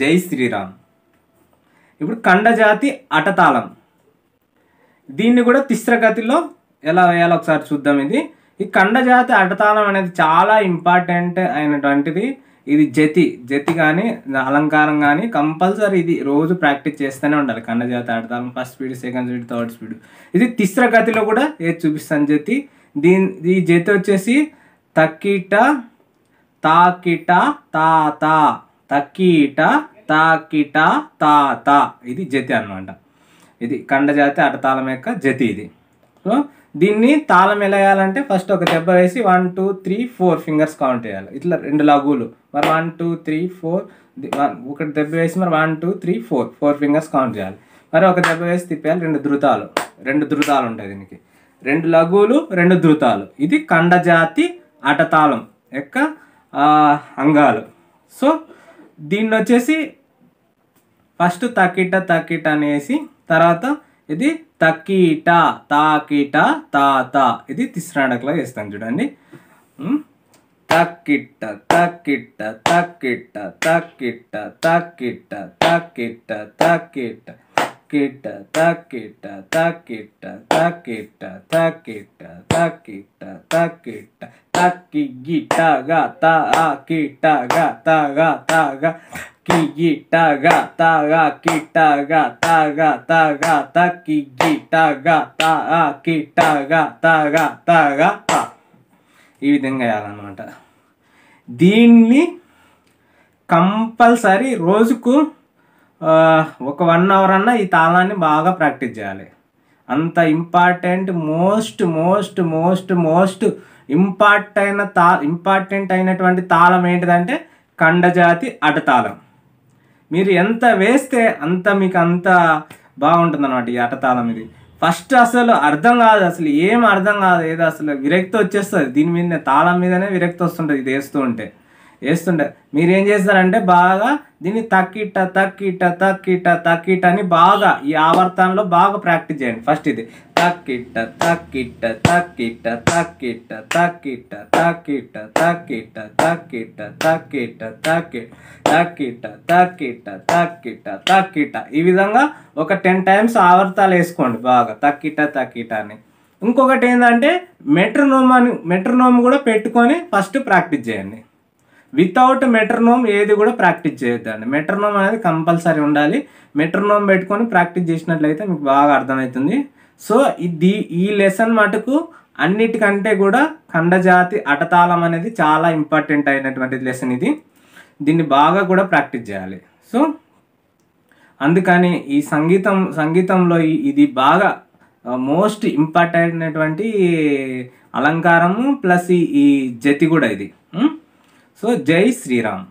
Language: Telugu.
జై శ్రీరామ్ ఇప్పుడు ఖండజాతి అటతాళం దీన్ని కూడా తిస్రగతిలో ఎలా వేయాలో ఒకసారి చూద్దాం ఇది ఈ ఖండజాతి అటతాళం అనేది చాలా ఇంపార్టెంట్ అయినటువంటిది ఇది జతి జతి కానీ అలంకారం కానీ కంపల్సరీ ఇది రోజు ప్రాక్టీస్ చేస్తూనే ఉండాలి ఖండజాతి అటతాళం first speed second speed third speed ఇది తిస్రగతిలో కూడా ఏది చూపిస్తాను జతి దీని ఈ జతి వచ్చేసి తక్కిట తాకిట తాత తకీట తాకిట తాత ఇది జతి అనమాట ఇది అట అటతాళం యొక్క జతి ఇది సో దీన్ని తాళం ఎలా వేయాలంటే ఫస్ట్ ఒక దెబ్బ వేసి one two three four fingers count చేయాలి ఇట్లా రెండు లఘువులు మరి వన్ టూ త్రీ ఫోర్ ఒకటి దెబ్బ వేసి మరి one two three four four fingers count చేయాలి మరి ఒక దెబ్బ వేసి తిప్పేయాలి రెండు ధృతాలు రెండు ధృతాలు ఉంటాయి దీనికి రెండు లఘువులు రెండు ధృతాలు ఇది అట అటతాళం యొక్క అంగాలు సో దీన్ని వచ్చేసి ఫస్ట్ తకిట తకిట అనేసి తర్వాత ఇది తకీట తాకిట తాత ఇది తిస్రాడకలా చేస్తాను చూడండి తక్కిట్ట తక్కిట్ట తక్కిట్ట తక్కిట్ట తక్కిట్ట తక్కిట్ట తక్కిట్ట taqueta, taqueta, taqueta, taqueta, taqueta, taqueta, taqueta, taqui gita gata, akita gata gata ga, ki gita gata ga, kita gata gata gata, ki gita gata, akita gata gata gata. ఈ విధంగా వేయాలన్నమాట దీన్ని కంపల్సరీ రోజుకు ఒక వన్ అవర్ అన్నా ఈ తాళాన్ని బాగా ప్రాక్టీస్ చేయాలి అంత important most most most most ఇంపార్ట్ అయిన తా ఇంపార్టెంట్ అయినటువంటి తాళం ఏంటిదంటే కండజాతి అటతాళం మీరు ఎంత వేస్తే అంత మీకు అంత బాగుంటుంది అనమాట ఈ అటతాళం ఇది ఫస్ట్ అసలు అర్థం కాదు అసలు ఏం అర్థం కాదు ఏదో అసలు విరక్తి వచ్చేస్తుంది దీని మీదనే తాళం మీదనే విరక్తి వస్తుంటుంది ఇది వేస్తూ ఉంటే వేస్తుండే మీరేం చేస్తారంటే బాగా దీన్ని తక్కిట తక్కిట తక్కిట తక్కిట అని బాగా ఈ ఆవర్తనలో బాగా ప్రాక్టీస్ చేయండి ఫస్ట్ ఇది తక్కిట తక్కిట తక్కిట తక్కిట తక్కిట తక్కిట తక్కిట తక్కిట తక్కిట తక్కి తక్కిట తక్కిట తక్కిట తక్కిట ఈ విధంగా ఒక టెన్ టైమ్స్ ఆవర్తాలు వేసుకోండి బాగా తక్కిట తక్కిట అని ఇంకొకటి ఏంటంటే మెట్రోనోమ్ అని మెట్రోనోమ్ కూడా పెట్టుకొని ఫస్ట్ ప్రాక్టీస్ చేయండి వితౌట్ మెట్రనోమ్ ఏది కూడా ప్రాక్టీస్ చేయొద్దండి మెట్రనోమ్ అనేది కంపల్సరీ ఉండాలి మెట్రనోమ్ పెట్టుకొని ప్రాక్టీస్ చేసినట్లయితే మీకు బాగా అర్థమవుతుంది సో ఇది ఈ లెసన్ మటుకు అన్నిటికంటే కూడా ఖండజాతి అటతాళం అనేది చాలా ఇంపార్టెంట్ అయినటువంటి లెసన్ ఇది దీన్ని బాగా కూడా ప్రాక్టీస్ చేయాలి సో అందుకని ఈ సంగీతం సంగీతంలో ఇది బాగా మోస్ట్ ఇంపార్టెంట్ అయినటువంటి అలంకారము ప్లస్ ఈ జతి కూడా ఇది సో జై శ్రీరామ్